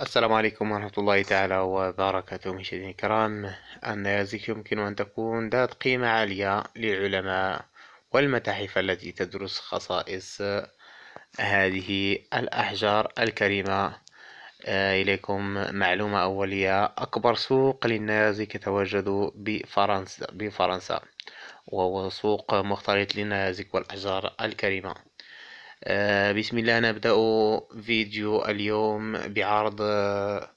السلام عليكم ورحمة الله تعالى وبركاته مشاهدينا الكرام النيازك يمكن أن تكون ذات قيمة عالية للعلماء والمتاحف التي تدرس خصائص هذه الأحجار الكريمة آه، إليكم معلومة أولية أكبر سوق للنيازك يتواجد بفرنسا, بفرنسا وهو سوق مختلط للنيازك والأحجار الكريمة آه، بسم الله نبدأ فيديو اليوم بعرض آه،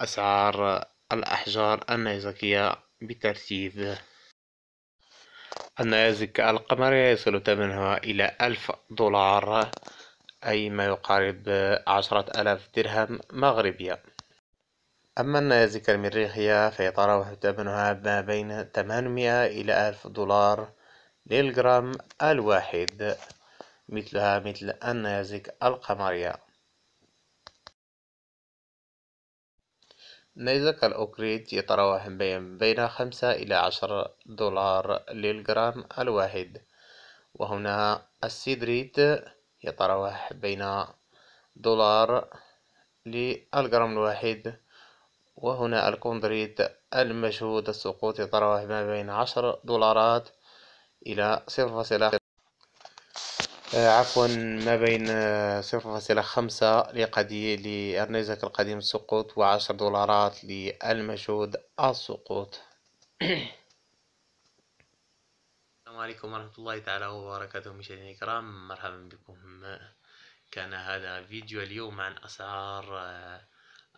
أسعار الأحجار النيزكية بترتيب النيزك القمرية يصل ثمنها إلى ألف دولار أي ما يقارب عشرة ألاف درهم مغربية أما النيزك المريخية فيتراوح ثمنها ما بين 800 إلى ألف دولار للجرام الواحد مثلها مثل النيازك القمرية نيزك الأوكريت يتراوح بين بين خمسة إلى عشر دولار للجرام الواحد وهنا السيدريت يتراوح بين دولار للجرام الواحد وهنا الكوندريت المشهود السقوط يتراوح ما بين عشر دولارات إلى صفر فاصلة آه، عفوا ما بين آه، صفر فاصلة خمسة لقديم القديم السقوط وعشر دولارات للمشهود السقوط السلام عليكم ورحمة الله تعالى وبركاته مشاهدينا الكرام مرحبا بكم كان هذا فيديو اليوم عن أسعار آه،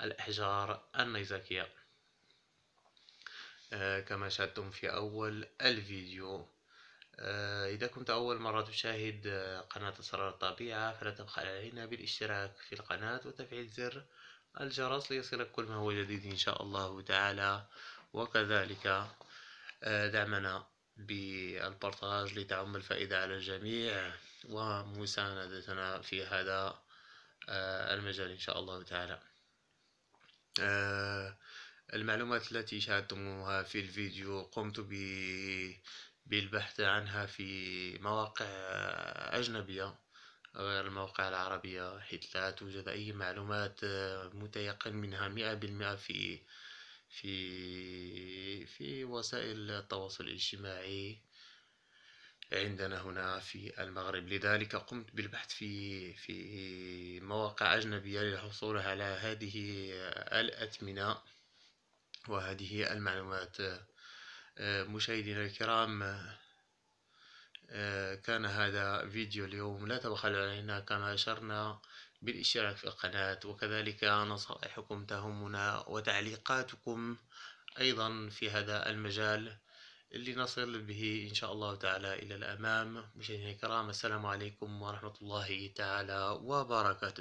الأحجار النيزكية كما شاهدتم في أول الفيديو آه، إذا كنت أول مرة تشاهد آه، قناة أسرار الطبيعة فلا تبخل علينا بالاشتراك في القناة وتفعيل زر الجرس ليصلك كل ما هو جديد إن شاء الله تعالى وكذلك آه، دعمنا بالبرتاج لتعم الفائدة على الجميع ومساندتنا في هذا المجال إن شاء الله تعالى المعلومات التي شاهدتموها في الفيديو قمت ب بالبحث عنها في مواقع أجنبية غير المواقع العربية حيث لا توجد أي معلومات آه، متيقن منها مئة بالمئة في في في وسائل التواصل الاجتماعي عندنا هنا في المغرب لذلك قمت بالبحث في في مواقع أجنبية للحصول على هذه الأثمنة وهذه المعلومات مشاهدينا الكرام كان هذا فيديو اليوم لا تبخلوا علينا كما أشرنا بالاشتراك في القناة وكذلك نصائحكم تهمنا وتعليقاتكم أيضا في هذا المجال اللي نصل به إن شاء الله تعالى إلى الأمام مشاهدينا الكرام السلام عليكم ورحمة الله تعالى وبركاته